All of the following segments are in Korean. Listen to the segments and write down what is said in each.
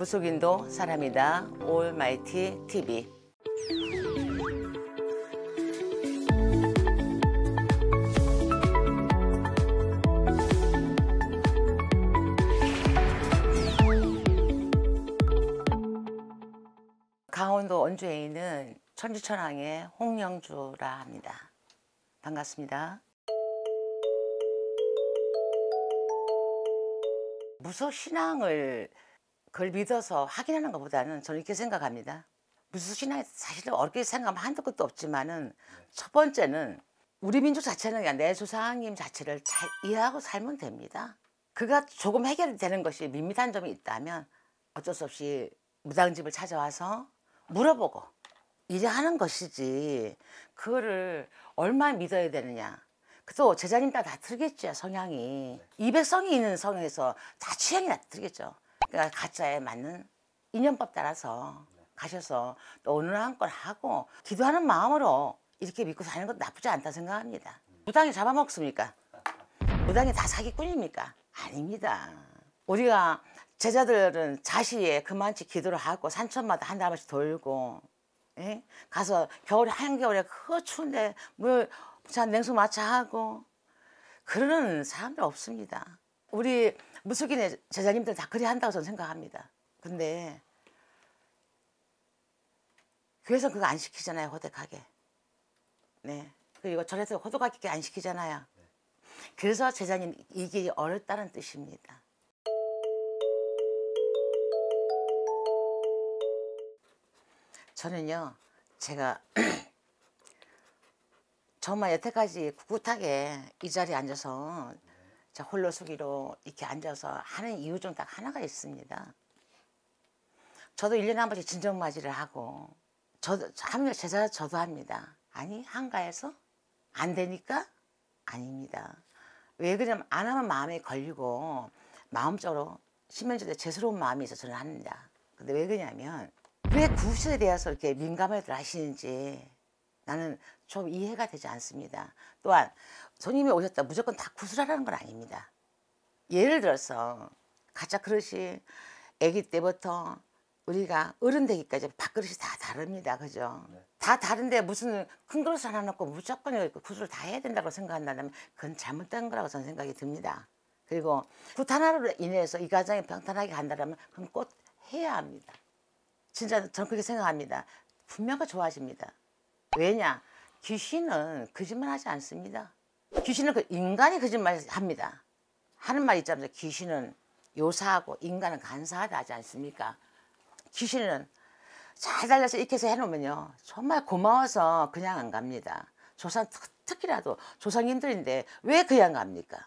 무속인도 사람이다 올마이티 TV 강원도 원주에 있는 천주천왕의 홍영주라 합니다. 반갑습니다. 무속 신앙을 그걸 믿어서 확인하는 것보다는 저는 이렇게 생각합니다. 무슨 신앙 사실 어렵게 생각하면 한도 끝도 없지만은 네. 첫 번째는 우리 민족 자체는 내 조상님 자체를 잘 이해하고 살면 됩니다. 그가 조금 해결되는 것이 밋밋한 점이 있다면 어쩔 수 없이 무당집을 찾아와서 물어보고 이제 하는 것이지 그거를 얼마 믿어야 되느냐 또 제자님 따다 틀겠죠 성향이 네. 이배성이 있는 성에서 다 취향이 다 틀겠죠 그러니까 가짜에 맞는 인연법 따라서 가셔서 또 오늘 한건 하고 기도하는 마음으로 이렇게 믿고 사는 것도 나쁘지 않다 생각합니다. 무당이 잡아먹습니까? 무당이 다 사기꾼입니까? 아닙니다. 우리가 제자들은 자시에 그만치 기도를 하고 산천마다 한 달씩 돌고 예? 가서 겨울에 한겨울에 그 추운데 물자 냉수 마차 하고 그러는 사람들 없습니다. 우리 무속인의 제자님들 다그래 한다고 저는 생각합니다. 근데 교회에서 그거 안 시키잖아요. 호되하게 네. 그리고 절에서 호도가게 안 시키잖아요. 그래서 제자님 이게 어렵다는 뜻입니다. 저는요. 제가 정말 여태까지 꿋꿋하게 이 자리에 앉아서 자, 홀로 서기로 이렇게 앉아서 하는 이유 중 딱 하나가 있습니다. 저도 1년에 한 번씩 진정맞이를 하고 저도 하면 제자 저도 합니다. 아니 한가해서 안 되니까 아닙니다. 왜 그러냐면 안 하면 마음에 걸리고 마음적으로 심면조대 죄스러운 마음이 있어 저는 합니다. 근데 왜 그러냐면 왜 구슬에 대해서 이렇게 민감해들 하시는지 나는 좀 이해가 되지 않습니다. 또한 손님이 오셨다 무조건 다 구슬하라는 건 아닙니다. 예를 들어서 가짜 그릇이 아기 때부터 우리가 어른 되기까지 밥그릇이 다 다릅니다. 그죠? 네. 다 다른데 무슨 큰 그릇 하나 놓고 무조건 구슬 다 해야 된다고 생각한다면 그건 잘못된 거라고 저는 생각이 듭니다. 그리고 굿 하나로 인해서 이 가정이 평탄하게 간다면 그건 꼭 해야 합니다. 진짜 저는 그렇게 생각합니다. 분명히 좋아집니다. 왜냐? 귀신은 거짓말하지 않습니다. 귀신은 그 인간이 거짓말합니다. 하는 말 있잖아요. 귀신은 요사하고 인간은 간사하다 하지 않습니까? 귀신은 잘 달려서 이렇게 해서 해놓으면요. 정말 고마워서 그냥 안 갑니다. 조상 특히라도 조상님들인데 왜 그냥 갑니까?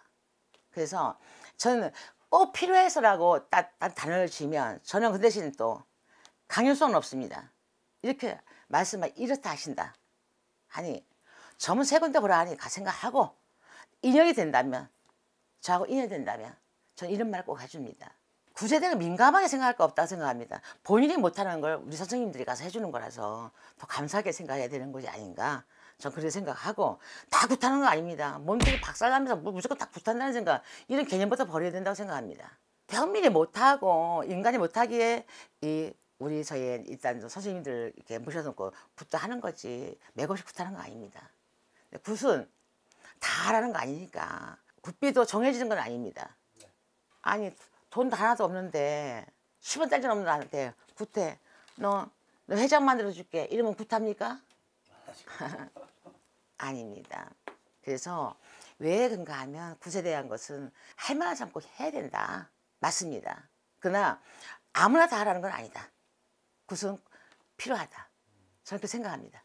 그래서 저는 꼭 필요해서라고 딱 단어를 지면 저는 그 대신 또 강요성은 없습니다. 이렇게 말씀을 이렇다 하신다. 아니 점은 세 군데 보라 하니까 생각하고 인연이 된다면 저하고 인연이 된다면 전 이런 말 꼭 해줍니다. 구제대는 민감하게 생각할 거 없다고 생각합니다. 본인이 못하는 걸 우리 선생님들이 가서 해주는 거라서 더 감사하게 생각해야 되는 것이 아닌가 전 그렇게 생각하고 다 굿하는 거 아닙니다. 몸뚱이 박살나면서 뭐 무조건 다 굿한다는 생각 이런 개념부터 버려야 된다고 생각합니다. 현민이 못하고 인간이 못하기에 이 우리 저희 일단 선생님들 이렇게 모셔놓고 붙탁하는 거지 매없이붙탁하는거 아닙니다. 굿은 다 하라는 거 아니니까 굿비도 정해지는 건 아닙니다. 아니 돈도 하나도 없는데 10원 딸지 없는 나한테 굿해 너, 너 회장 만들어줄게 이러면 굿합니까? 아닙니다. 그래서 왜 그런가 하면 굿에 대한 것은 할 만한 참고 해야 된다. 맞습니다. 그러나 아무나 다 하라는 건 아니다. 구성 필요하다. 저렇게 생각합니다.